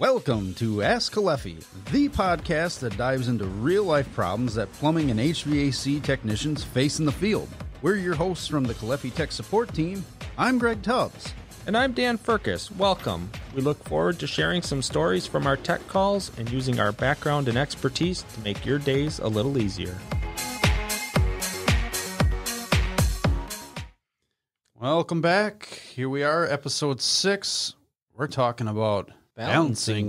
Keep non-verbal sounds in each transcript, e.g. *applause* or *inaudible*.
Welcome to Ask Kalefi, the podcast that dives into real life problems that plumbing and HVAC technicians face in the field. We're your hosts from the Kalefi Tech Support Team. I'm Greg Tubbs. And I'm Dan Furkus. Welcome. We look forward to sharing some stories from our tech calls and using our background and expertise to make your days a little easier. Welcome back. Here we are, episode six. We're talking about balancing, balancing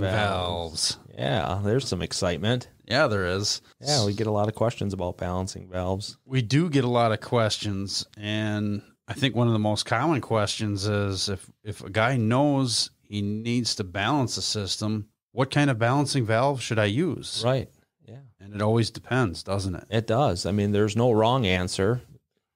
valves. valves. Yeah, there's some excitement. Yeah, there is. Yeah, we get a lot of questions about balancing valves. We do get a lot of questions, and I think one of the most common questions is if if a guy knows he needs to balance a system, what kind of balancing valve should I use? Right. Yeah. And it always depends, doesn't it? It does. I mean, there's no wrong answer.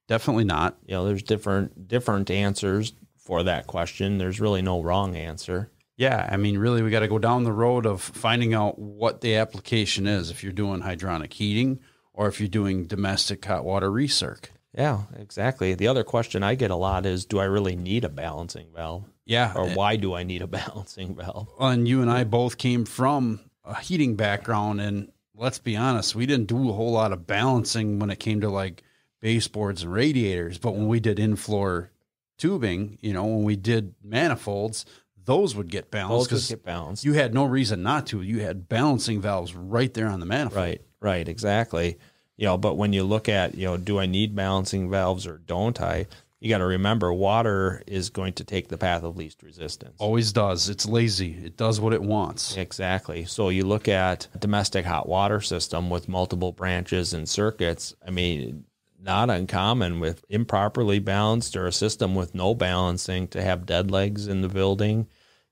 Definitely not. You know, there's different different answers for that question. There's really no wrong answer. Yeah, I mean, really, we got to go down the road of finding out what the application is if you're doing hydronic heating or if you're doing domestic hot water recirc. Yeah, exactly. The other question I get a lot is do I really need a balancing valve? Yeah. Or eh, why do I need a *laughs* balancing valve? And you and I both came from a heating background. And let's be honest, we didn't do a whole lot of balancing when it came to like baseboards and radiators. But when we did in floor tubing, you know, when we did manifolds, those would get balanced. Those would get balanced. You had no reason not to. You had balancing valves right there on the manifold. Right, right, exactly. You know, but when you look at, you know, do I need balancing valves or don't I? You got to remember, water is going to take the path of least resistance. Always does. It's lazy. It does what it wants. Exactly. So you look at domestic hot water system with multiple branches and circuits. I mean, not uncommon with improperly balanced or a system with no balancing to have dead legs in the building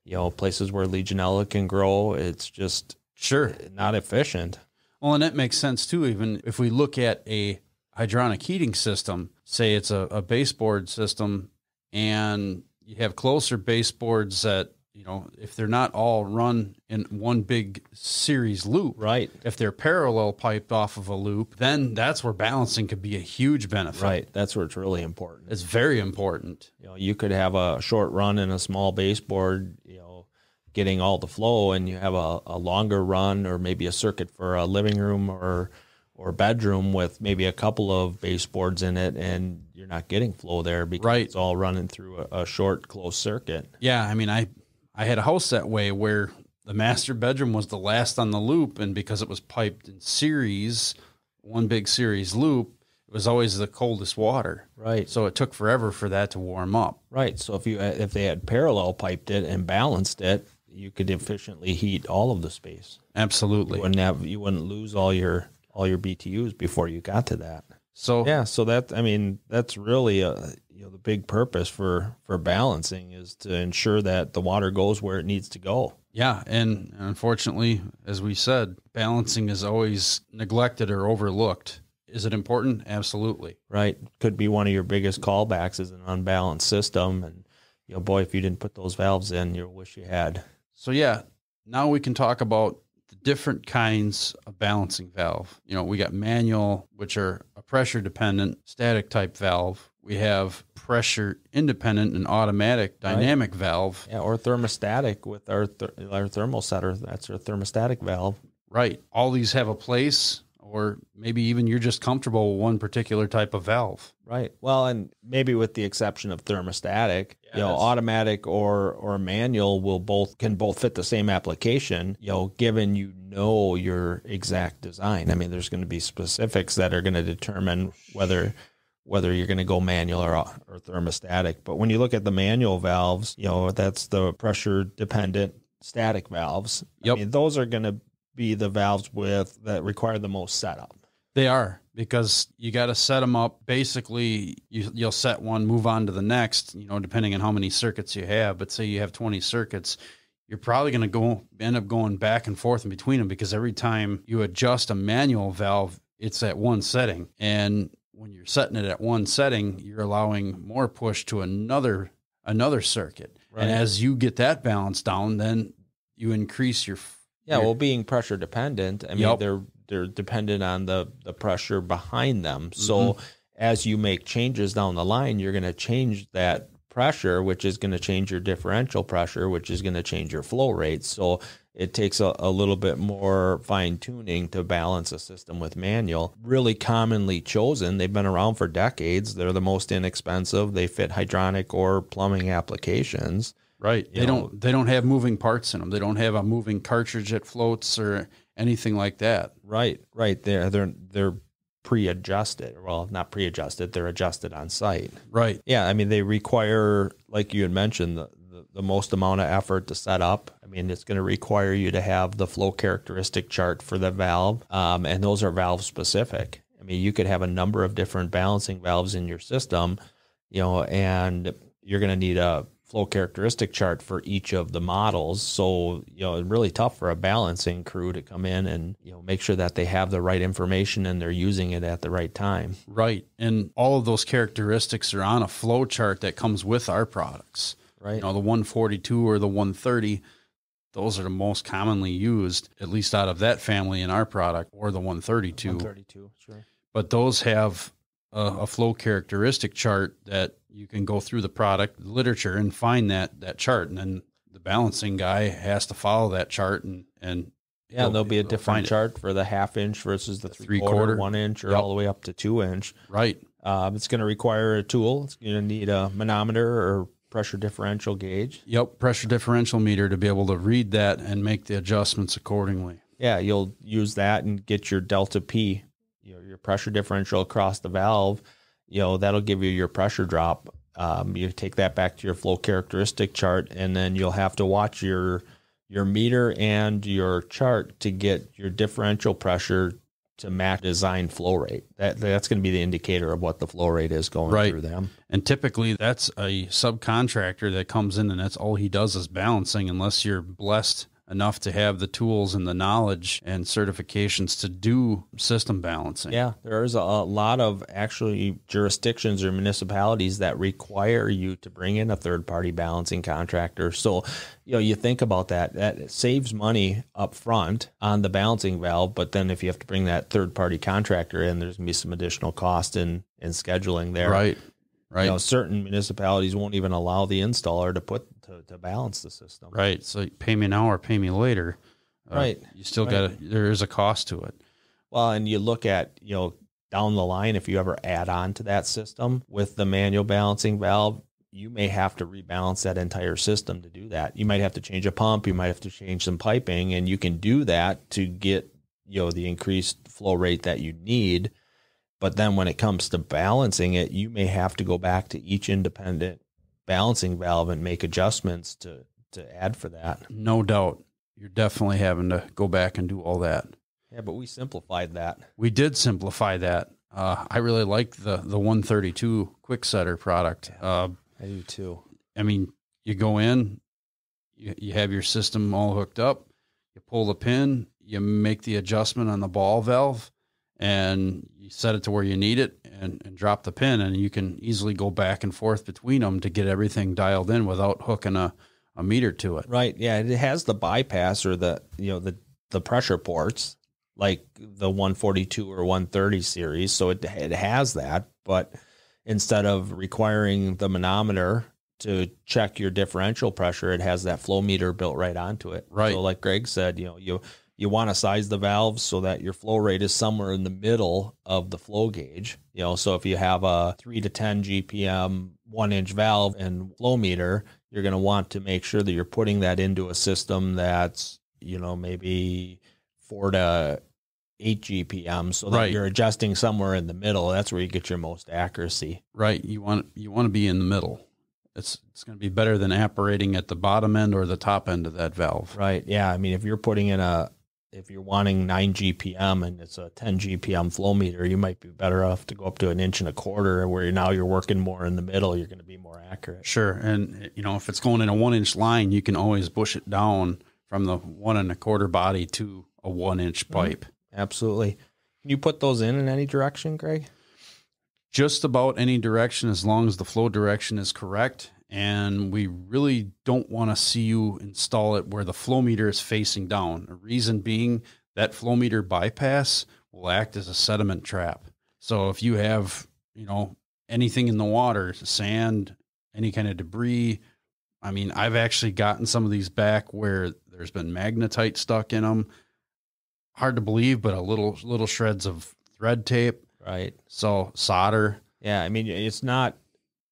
you know places where Legionella can grow. It's just sure not efficient. Well, and that makes sense too. Even if we look at a hydronic heating system, say it's a, a baseboard system, and you have closer baseboards that you know, if they're not all run in one big series loop, right? If they're parallel piped off of a loop, then that's where balancing could be a huge benefit. Right. That's where it's really important. It's very important. You know, you could have a short run in a small baseboard, you know, getting all the flow, and you have a, a longer run or maybe a circuit for a living room or or bedroom with maybe a couple of baseboards in it and you're not getting flow there because right. it's all running through a, a short closed circuit. Yeah, I mean I I had a house that way where the master bedroom was the last on the loop, and because it was piped in series, one big series loop, it was always the coldest water. Right. So it took forever for that to warm up. Right. So if you uh, if they had parallel piped it and balanced it, you could efficiently heat all of the space. Absolutely. You wouldn't have you wouldn't lose all your all your BTUs before you got to that. So yeah, so that I mean that's really a you know the big purpose for for balancing is to ensure that the water goes where it needs to go. Yeah, and unfortunately, as we said, balancing is always neglected or overlooked. Is it important? Absolutely. Right. Could be one of your biggest callbacks is an unbalanced system and you know, boy, if you didn't put those valves in, you wish you had. So yeah, now we can talk about the different kinds of balancing valve. You know, we got manual, which are a pressure dependent static type valve, we have pressure independent and automatic dynamic right. valve. Yeah, or thermostatic with our, ther- our thermal setter. That's our thermostatic valve. Right. All these have a place, or maybe even you're just comfortable with one particular type of valve. Right. Well, and maybe with the exception of thermostatic, yes. you know, automatic or or manual will both can both fit the same application, you know, given you know your exact design. I mean, there's going to be specifics that are going to determine whether whether you're going to go manual or, or thermostatic. But when you look at the manual valves, you know, that's the pressure dependent static valves. Yep. I mean, those are going to be the valves with that require the most setup. They are because you got to set them up. Basically, you, will set one, move on to the next, you know, depending on how many circuits you have. But say you have 20 circuits, you're probably going to go end up going back and forth in between them because every time you adjust a manual valve, it's at one setting. And when you're setting it at one setting, you're allowing more push to another another circuit. Right. And as you get that balance down, then you increase your yeah. Your, well, being pressure dependent, I mean they're they're dependent on the the pressure behind them. So mm-hmm. as you make changes down the line, you're going to change that pressure, which is going to change your differential pressure, which is going to change your flow rate. So it takes a, a little bit more fine tuning to balance a system with manual. Really commonly chosen. They've been around for decades. They're the most inexpensive. They fit hydronic or plumbing applications. Right. You they know, don't they don't have moving parts in them. They don't have a moving cartridge that floats or anything like that. Right. Right. They're they're they're pre-adjusted well not pre-adjusted they're adjusted on site right yeah i mean they require like you had mentioned the, the, most amount of effort to set up. I mean, it's going to require you to have the flow characteristic chart for the valve, um, and those are valve specific. I mean, you could have a number of different balancing valves in your system, you know, and you're going to need a flow characteristic chart for each of the models. So, you know, it's really tough for a balancing crew to come in and, you know, make sure that they have the right information and they're using it at the right time. Right. And all of those characteristics are on a flow chart that comes with our products right? You know, the 142 or the 130, those are the most commonly used, at least out of that family in our product, or the 132. 132, sure. But those have a, a flow characteristic chart that you can go through the product literature and find that that chart, and then the balancing guy has to follow that chart and and yeah, there'll be a different chart it. for the half inch versus the, the three, three quarter, quarter, one inch, or yep. all the way up to two inch. Right. Um, it's going to require a tool. It's going to need a manometer or pressure differential gauge. Yep, pressure differential meter to be able to read that and make the adjustments accordingly. Yeah, you'll use that and get your delta P, your, your pressure differential across the valve. You know that'll give you your pressure drop. Um, you take that back to your flow characteristic chart, and then you'll have to watch your your meter and your chart to get your differential pressure to match design flow rate. That that's going to be the indicator of what the flow rate is going right. through them. And typically, that's a subcontractor that comes in, and that's all he does is balancing, unless you're blessed enough to have the tools and the knowledge and certifications to do system balancing. Yeah, there's a lot of actually jurisdictions or municipalities that require you to bring in a third party balancing contractor. So, you know, you think about that, that saves money up front on the balancing valve, but then if you have to bring that third party contractor in, there's going to be some additional cost in and scheduling there. Right. Right. You know, certain municipalities won't even allow the installer to put to, to balance the system. Right. So pay me now or pay me later. Uh, right. You still right. got there is a cost to it. Well, and you look at, you know, down the line, if you ever add on to that system with the manual balancing valve, you may have to rebalance that entire system to do that. You might have to change a pump, you might have to change some piping, and you can do that to get, you know, the increased flow rate that you need but then when it comes to balancing it, you may have to go back to each independent balancing valve and make adjustments to to add for that. No doubt. You're definitely having to go back and do all that. Yeah, but we simplified that. We did simplify that. Uh, I really like the the 132 quick setter product. Uh, I do too. I mean, you go in, you, you have your system all hooked up, you pull the pin, you make the adjustment on the ball valve, and you set it to where you need it and, and drop the pin and you can easily go back and forth between them to get everything dialed in without hooking a, a meter to it. Right. Yeah. It has the bypass or the, you know, the, the pressure ports like the 142 or 130 series. So it, it has that, but instead of requiring the manometer to check your differential pressure, it has that flow meter built right onto it. Right. So like Greg said, you know, you, you want to size the valves so that your flow rate is somewhere in the middle of the flow gauge. You know, so if you have a 3 to 10 GPM one inch valve and flow meter, you're going to want to make sure that you're putting that into a system that's, you know, maybe 4 to 8 GPM so that right. you're adjusting somewhere in the middle. That's where you get your most accuracy. Right. You want you want to be in the middle it's it's going to be better than operating at the bottom end or the top end of that valve. Right. Yeah. I mean, if you're putting in a if you're wanting 9 GPM and it's a 10 GPM flow meter, you might be better off to go up to an inch and a quarter where now you're working more in the middle. You're going to be more accurate. Sure. And, you know, if it's going in a one inch line, you can always bush it down from the one and a quarter body to a one inch mm-hmm. pipe. Mm-hmm. Absolutely. Can you put those in in any direction, Greg? Just about any direction as long as the flow direction is correct and we really don't want to see you install it where the flow meter is facing down. The reason being that flow meter bypass will act as a sediment trap. So if you have, you know, anything in the water, sand, any kind of debris, I mean, I've actually gotten some of these back where there's been magnetite stuck in them. Hard to believe, but a little little shreds of thread tape. Right. So solder. Yeah, I mean, it's not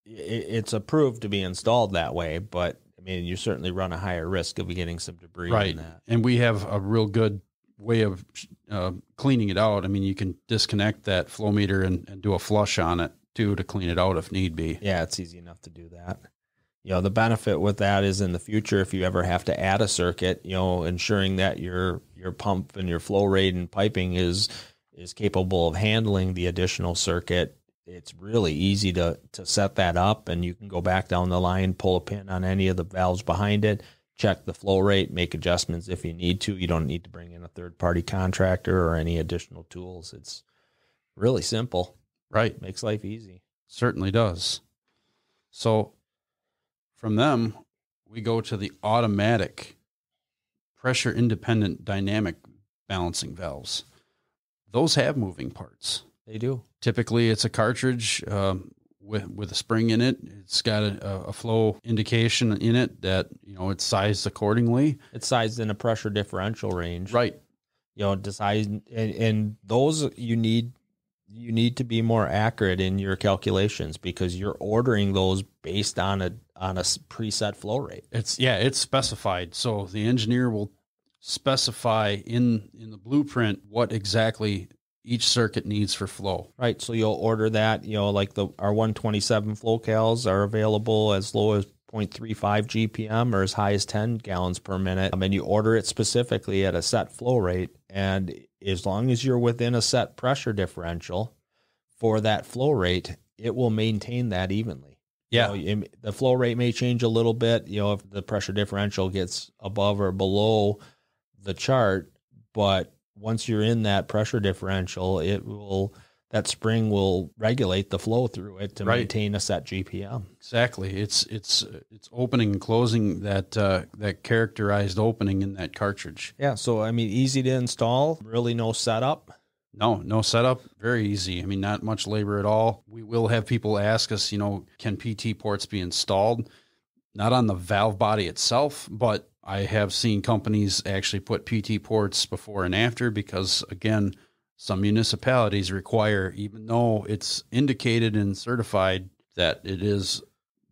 it's approved to be installed that way, but I mean, you certainly run a higher risk of getting some debris right. And we have a real good way of uh, cleaning it out. I mean, you can disconnect that flow meter and, and, do a flush on it too to clean it out if need be. Yeah, it's easy enough to do that. You know, the benefit with that is in the future, if you ever have to add a circuit, you know, ensuring that your your pump and your flow rate and piping is is capable of handling the additional circuit it's really easy to to set that up and you can go back down the line pull a pin on any of the valves behind it check the flow rate make adjustments if you need to you don't need to bring in a third party contractor or any additional tools it's really simple right makes life easy certainly does so from them we go to the automatic pressure independent dynamic balancing valves those have moving parts they do. Typically, it's a cartridge um, with with a spring in it. It's got a, a, flow indication in it that you know it's sized accordingly. It's sized in a pressure differential range, right? You know, decide and, and those you need you need to be more accurate in your calculations because you're ordering those based on a on a preset flow rate. It's yeah, it's specified. So the engineer will specify in in the blueprint what exactly each circuit needs for flow. Right. So you'll order that, you know, like the our 127 flow cals are available as low as 0.35 GPM or as high as 10 gallons per minute. I um, and you order it specifically at a set flow rate. And as long as you're within a set pressure differential for that flow rate, it will maintain that evenly. Yeah. You know, the flow rate may change a little bit, you know, if the pressure differential gets above or below the chart, but once you're in that pressure differential, it will that spring will regulate the flow through it to right. maintain a set GPM. Exactly. It's it's it's opening and closing that uh, that characterized opening in that cartridge. Yeah. So I mean, easy to install. Really, no setup. No, no setup. Very easy. I mean, not much labor at all. We will have people ask us, you know, can PT ports be installed? Not on the valve body itself, but I have seen companies actually put PT ports before and after because, again, some municipalities require, even though it's indicated and certified that it is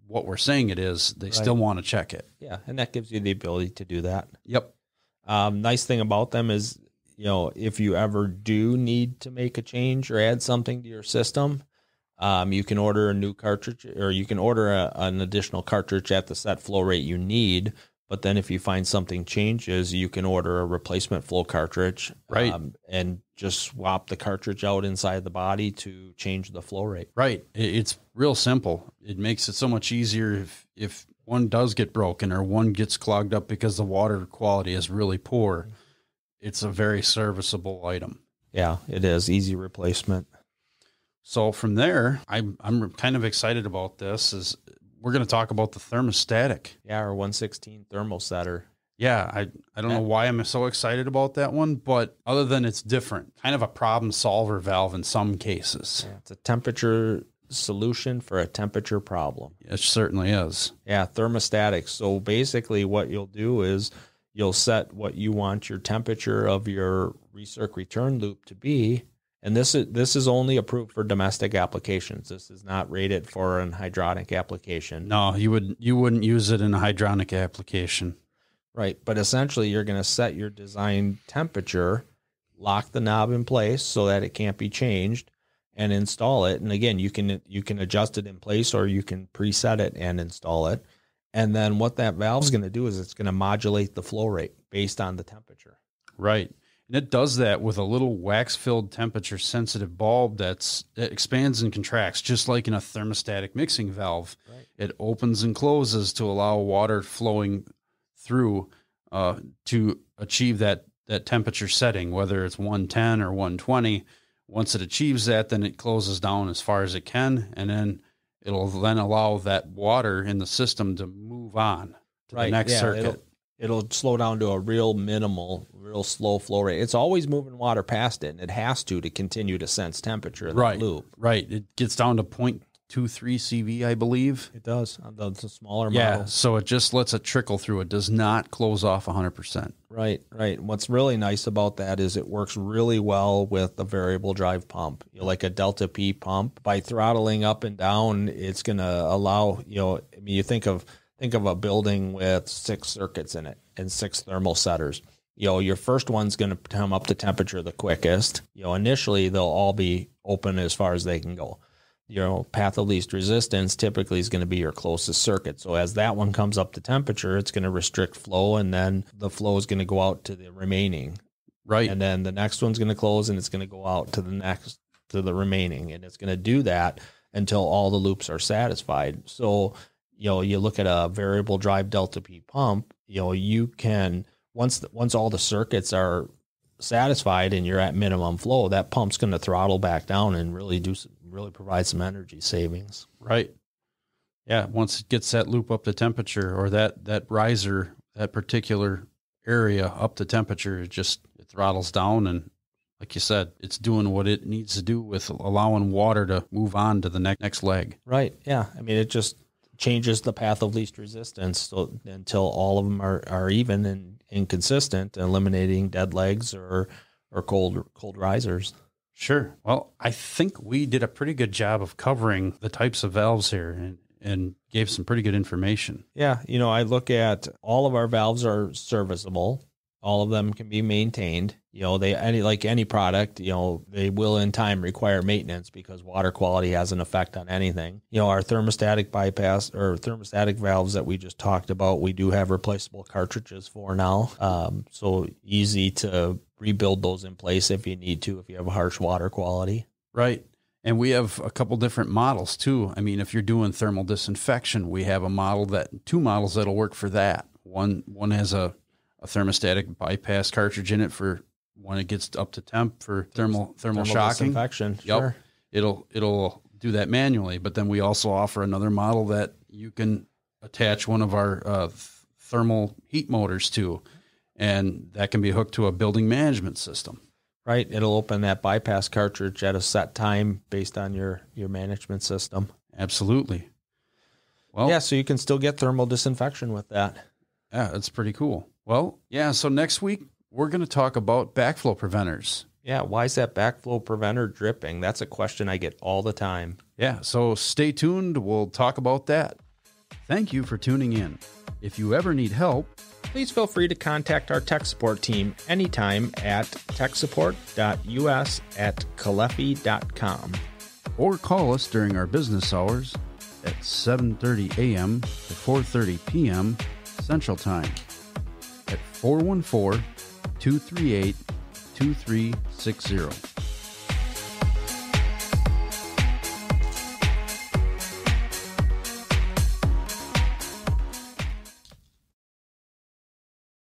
what we're saying it is, they right. still want to check it. Yeah, and that gives you the ability to do that. Yep. Um, nice thing about them is, you know, if you ever do need to make a change or add something to your system, um, you can order a new cartridge or you can order a, an additional cartridge at the set flow rate you need but then if you find something changes, you can order a replacement flow cartridge, right? Um, and just swap the cartridge out inside the body to change the flow rate. Right. It's real simple. It makes it so much easier if if one does get broken or one gets clogged up because the water quality is really poor. It's a very serviceable item. Yeah, it is easy replacement. So from there, I'm I'm kind of excited about this. Is we're going to talk about the thermostatic. Yeah, our 116 thermosetter. Yeah, I, I don't know why I'm so excited about that one, but other than it's different, kind of a problem solver valve in some cases. Yeah, it's a temperature solution for a temperature problem. It certainly is. Yeah, thermostatic. So basically, what you'll do is you'll set what you want your temperature of your recirc return loop to be, and this is this is only approved for domestic applications. This is not rated for an hydronic application. No, you would you wouldn't use it in a hydronic application. Right, but essentially you're going to set your design temperature, lock the knob in place so that it can't be changed and install it. And again, you can you can adjust it in place or you can preset it and install it. And then what that valve's going to do is it's going to modulate the flow rate based on the temperature. Right. And it does that with a little wax filled temperature sensitive bulb that's that expands and contracts just like in a thermostatic mixing valve. Right. It opens and closes to allow water flowing through uh, to achieve that that temperature setting, whether it's 110 or 120. Once it achieves that, then it closes down as far as it can, and then it'll then allow that water in the system to move on to right. the next yeah, circuit it'll slow down to a real minimal, real slow flow rate. It's always moving water past it, and it has to to continue to sense temperature in right, the loop. Right. It gets down to point two three CV, I believe. It does. Uh, That's a smaller yeah, So it just lets it trickle through. It does not close off 100%. Right, right. What's really nice about that is it works really well with a variable drive pump, you know, like a Delta P pump. By throttling up and down, it's going to allow, you know, I mean, you think of think of a building with six circuits in it and six thermal setters. You know, your first one's going to come up to temperature the quickest. You know, initially they'll all be open as far as they can go. You know, path of least resistance typically is going to be your closest circuit. So as that one comes up to temperature, it's going to restrict flow, and then the flow is going to go out to the remaining. Right. And then the next one's going to close, and it's going to go out to the next to the remaining, and it's going to do that until all the loops are satisfied. So you know, you look at a variable drive delta P pump, you know, you can once the, once all the circuits are satisfied and you're at minimum flow, that pump's going to throttle back down and really do really provide some energy savings. Right. Yeah, once it gets that loop up to temperature or that that riser, that particular area up to temperature, it just it throttles down and like you said, it's doing what it needs to do with allowing water to move on to the next next leg. Right. Yeah. I mean, it just changes the path of least resistance so, until all of them are, are even and, and consistent, eliminating dead legs or or cold cold risers. Sure. Well, I think we did a pretty good job of covering the types of valves here and, and gave some pretty good information. Yeah, you know, I look at all of our valves are serviceable all of them can be maintained you know they any like any product you know they will in time require maintenance because water quality has an effect on anything you know our thermostatic bypass or thermostatic valves that we just talked about we do have replaceable cartridges for now um, so easy to rebuild those in place if you need to if you have harsh water quality right and we have a couple different models too i mean if you're doing thermal disinfection we have a model that two models that'll work for that one one has a a thermostatic bypass cartridge in it for when it gets up to temp for thermal thermal, thermal shocking. Infection. Yep. Sure. It'll it'll do that manually, but then we also offer another model that you can attach one of our uh, thermal heat motors to, and that can be hooked to a building management system. Right, it'll open that bypass cartridge at a set time based on your your management system. Absolutely. Well, yeah, so you can still get thermal disinfection with that. Yeah, that's pretty cool. Well, yeah. So next week, we're going to talk about backflow preventers. Yeah. Why is that backflow preventer dripping? That's a question I get all the time. Yeah. So stay tuned. We'll talk about that. Thank you for tuning in. If you ever need help, please feel free to contact our tech support team anytime at techsupport.us at kalefi.com. Or call us during our business hours at 7.30 a.m. to 4.30 p.m. Central Time at 414 238 2360.